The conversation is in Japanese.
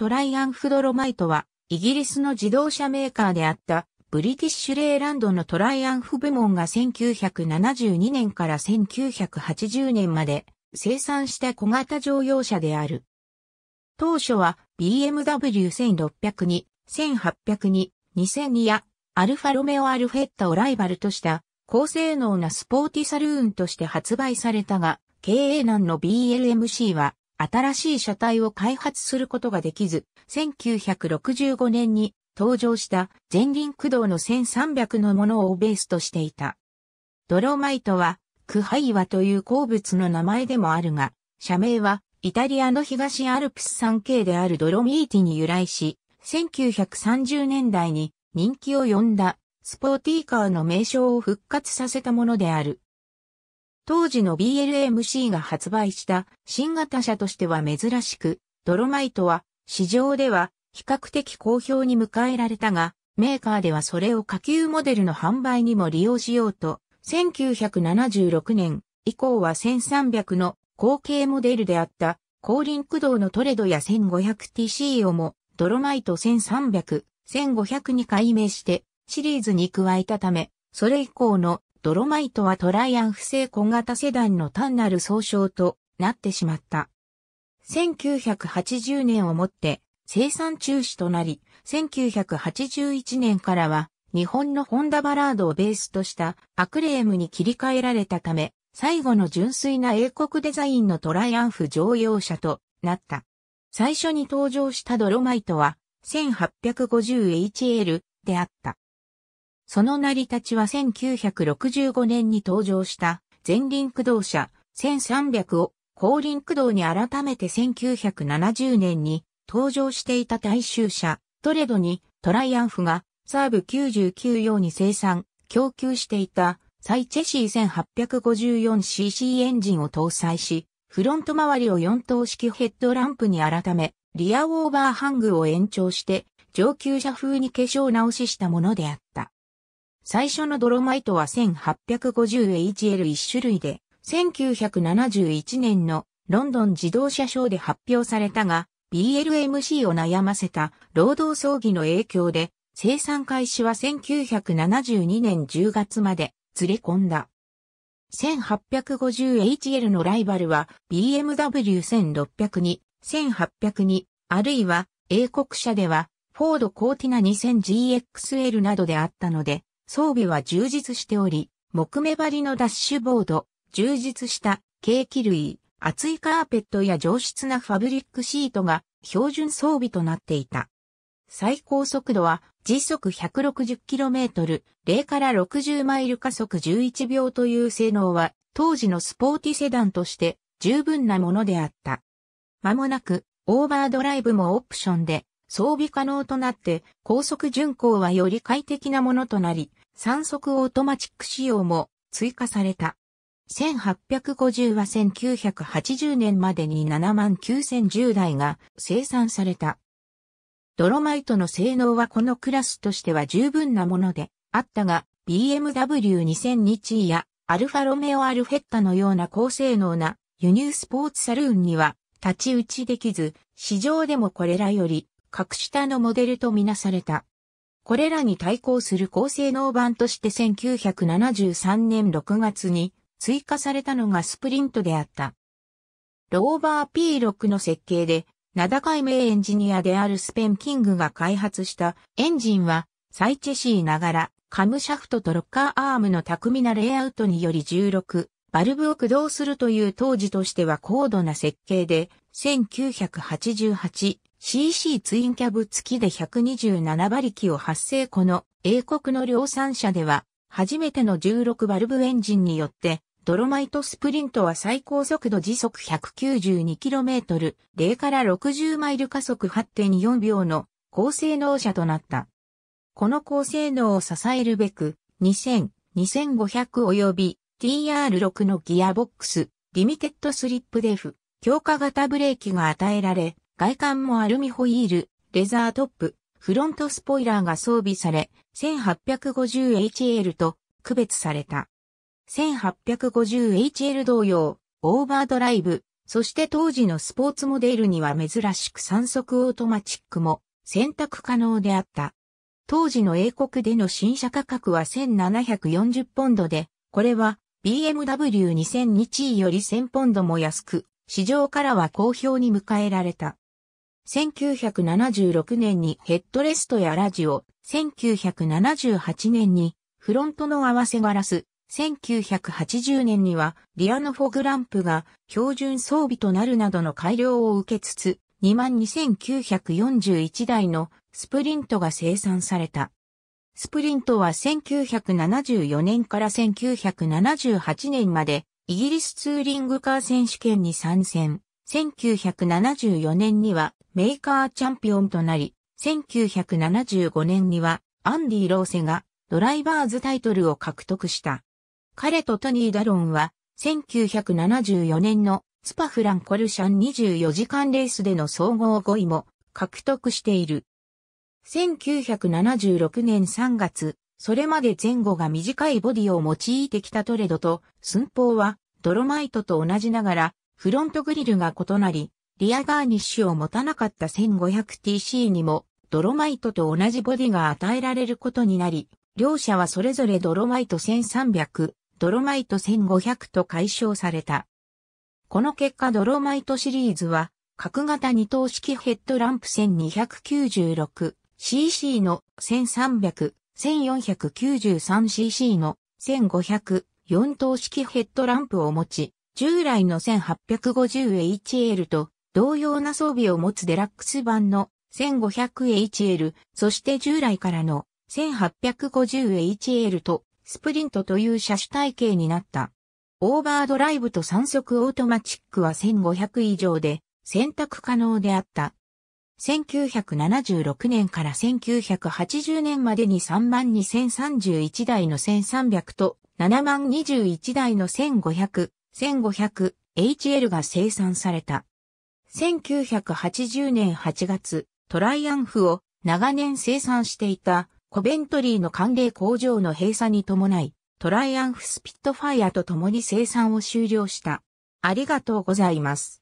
トライアンフドロマイトは、イギリスの自動車メーカーであった、ブリティッシュレーランドのトライアンフ部門が1972年から1980年まで生産した小型乗用車である。当初は BMW1600 に、1800に、2002やアルファロメオアルフェッタをライバルとした高性能なスポーティサルーンとして発売されたが、経営難の BLMC は新しい車体を開発することができず、1965年に登場した前輪駆動の1300のものをベースとしていた。ドロマイトは、クハイワという鉱物の名前でもあるが、社名はイタリアの東アルプス山系であるドロミーティに由来し、1930年代に人気を呼んだスポーティーカーの名称を復活させたものである。当時の BLMC が発売した新型車としては珍しく、ドロマイトは市場では比較的好評に迎えられたが、メーカーではそれを下級モデルの販売にも利用しようと、1976年以降は1300の後継モデルであった後輪駆動のトレドや 1500TC をもドロマイト1300、1500に改名してシリーズに加えたため、それ以降のドロマイトはトライアン不正小型セダンの単なる総称となってしまった。1980年をもって生産中止となり、1981年からは日本のホンダバラードをベースとしたアクレームに切り替えられたため、最後の純粋な英国デザインのトライアンフ乗用車となった。最初に登場したドロマイトは 1850HL であった。その成り立ちは1965年に登場した前輪駆動車1300を後輪駆動に改めて1970年に登場していた大衆車トレドにトライアンフがサーブ99用に生産、供給していたサイチェシー 1854cc エンジンを搭載し、フロント周りを4灯式ヘッドランプに改め、リアオーバーハングを延長して、上級者風に化粧直ししたものであった。最初のドロマイトは 1850HL1 種類で、1971年のロンドン自動車ショーで発表されたが、BLMC を悩ませた労働争議の影響で、生産開始は1972年10月までずれ込んだ。1850HL のライバルは b m w 1 6 0 2 1 8 0 2あるいは英国車ではフォードコーティナ 2000GXL などであったので、装備は充実しており、木目張りのダッシュボード、充実したケーキ類、厚いカーペットや上質なファブリックシートが標準装備となっていた。最高速度は時速 160km、0から60マイル加速11秒という性能は当時のスポーティセダンとして十分なものであった。まもなくオーバードライブもオプションで装備可能となって高速巡航はより快適なものとなり、三速オートマチック仕様も追加された。1850は1980年までに7万9010台が生産された。ドロマイトの性能はこのクラスとしては十分なものであったが、b m w 2 0 0 2日やアルファロメオアルフェッタのような高性能な輸入スポーツサルーンには立ち打ちできず、市場でもこれらより格下のモデルとみなされた。これらに対抗する高性能版として1973年6月に追加されたのがスプリントであった。ローバー P6 の設計で、名高い名エンジニアであるスペンキングが開発したエンジンは、サイチェシーながら、カムシャフトとロッカーアームの巧みなレイアウトにより16、バルブを駆動するという当時としては高度な設計で、1988 CC ツインキャブ付きで127馬力を発生この英国の量産車では初めての16バルブエンジンによってドロマイトスプリントは最高速度時速 192km、0から60マイル加速8.4秒の高性能車となった。この高性能を支えるべく、2000、2500及び TR6 のギアボックス、リミテッドスリップデフ、強化型ブレーキが与えられ、外観もアルミホイール、レザートップ、フロントスポイラーが装備され、1850HL と区別された。1850HL 同様、オーバードライブ、そして当時のスポーツモデルには珍しく3速オートマチックも選択可能であった。当時の英国での新車価格は1740ポンドで、これは b m w 2 0 0 2日より1000ポンドも安く、市場からは好評に迎えられた。1976年にヘッドレストやラジオ、1978年にフロントの合わせガラス、1980年にはリアノフォグランプが標準装備となるなどの改良を受けつつ、22,941台のスプリントが生産された。スプリントは1974年から1978年までイギリスツーリングカー選手権に参戦。1974年にはメーカーチャンピオンとなり、1975年にはアンディ・ローセがドライバーズタイトルを獲得した。彼とトニー・ダロンは1974年のスパフランコルシャン24時間レースでの総合5位も獲得している。1976年3月、それまで前後が短いボディを用いてきたトレドと寸法はドロマイトと同じながらフロントグリルが異なりリアガーニッシュを持たなかった 1500TC にも、ドロマイトと同じボディが与えられることになり、両者はそれぞれドロマイト1300、ドロマイト1500と解消された。この結果ドロマイトシリーズは、角型二等式ヘッドランプ 1296cc の1300、1493cc の1500、4等式ヘッドランプを持ち、従来の 1850HL と同様な装備を持つデラックス版の 1500HL、そして従来からの 1850HL とスプリントという車種体系になった。オーバードライブと3速オートマチックは1500以上で選択可能であった。1976年から1980年までに32,031台の1300と7万21台の1500、1500HL が生産された。1980年8月、トライアンフを長年生産していたコベントリーの寒冷工場の閉鎖に伴い、トライアンフスピットファイアと共に生産を終了した。ありがとうございます。